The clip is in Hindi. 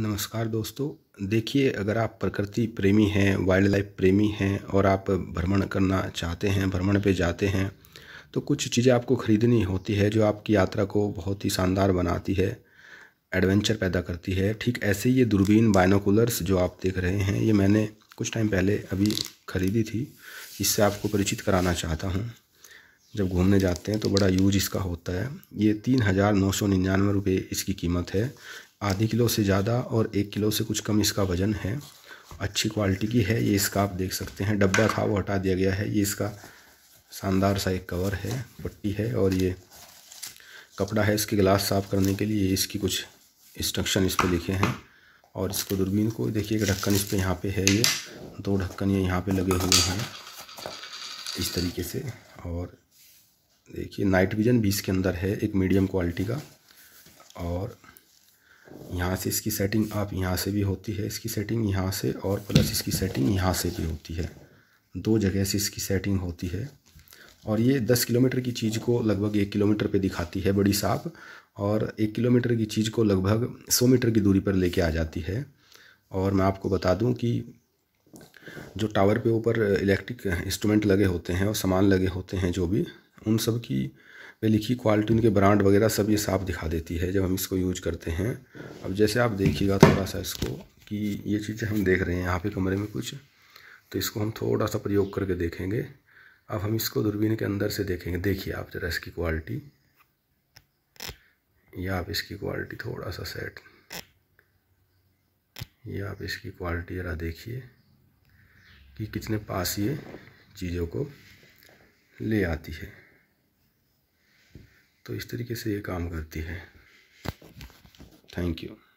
नमस्कार दोस्तों देखिए अगर आप प्रकृति प्रेमी हैं वाइल्ड लाइफ प्रेमी हैं और आप भ्रमण करना चाहते हैं भ्रमण पे जाते हैं तो कुछ चीज़ें आपको ख़रीदनी होती है जो आपकी यात्रा को बहुत ही शानदार बनाती है एडवेंचर पैदा करती है ठीक ऐसे ये दूरबीन बाइनोकुलर्स जो आप देख रहे हैं ये मैंने कुछ टाइम पहले अभी ख़रीदी थी इससे आपको परिचित कराना चाहता हूँ जब घूमने जाते हैं तो बड़ा यूज इसका होता है ये तीन हज़ार नौ सौ निन्यानवे रुपये इसकी कीमत है आधी किलो से ज़्यादा और एक किलो से कुछ कम इसका वज़न है अच्छी क्वालिटी की है ये इसका आप देख सकते हैं डब्बा था वो हटा दिया गया है ये इसका शानदार सा एक कवर है पट्टी है और ये कपड़ा है इसके गिलास साफ़ करने के लिए इसकी कुछ इंस्ट्रक्शन इस पर लिखे हैं और इसको दूरबीन को देखिए एक ढक्कन इस पर यहाँ पर है ये दो ढक्कन ये यहाँ पर लगे हुए हैं इस तरीके से और देखिए नाइट विज़न भी इसके अंदर है एक मीडियम क्वालिटी का और यहाँ से इसकी सेटिंग आप यहाँ से भी होती है इसकी सेटिंग यहाँ से और प्लस इसकी सेटिंग यहाँ से भी होती है दो जगह से इसकी सेटिंग होती है और ये दस किलोमीटर की चीज़ को लगभग एक किलोमीटर पे दिखाती है बड़ी साफ और एक किलोमीटर की चीज़ को लगभग सौ मीटर की दूरी पर लेके आ जाती है और मैं आपको बता दूं कि जो टावर पे ऊपर इलेक्ट्रिक इंस्ट्रूमेंट लगे होते हैं और सामान लगे होते हैं जो भी उन सब की पे लिखी क्वालिटी उनके ब्रांड वगैरह सब ये साफ दिखा देती है जब हम इसको यूज करते हैं अब जैसे आप देखिएगा थोड़ा सा इसको कि ये चीज़ें हम देख रहे हैं यहाँ पे कमरे में कुछ तो इसको हम थोड़ा सा प्रयोग करके देखेंगे अब हम इसको दूरबीन के अंदर से देखेंगे देखिए आप जरा इसकी क्वालिटी या आप इसकी क्वालिटी थोड़ा सा सेट या आप इसकी क्वालिटी ज़रा देखिए कि कितने पास ये चीज़ों को ले आती है तो इस तरीके से ये काम करती है थैंक यू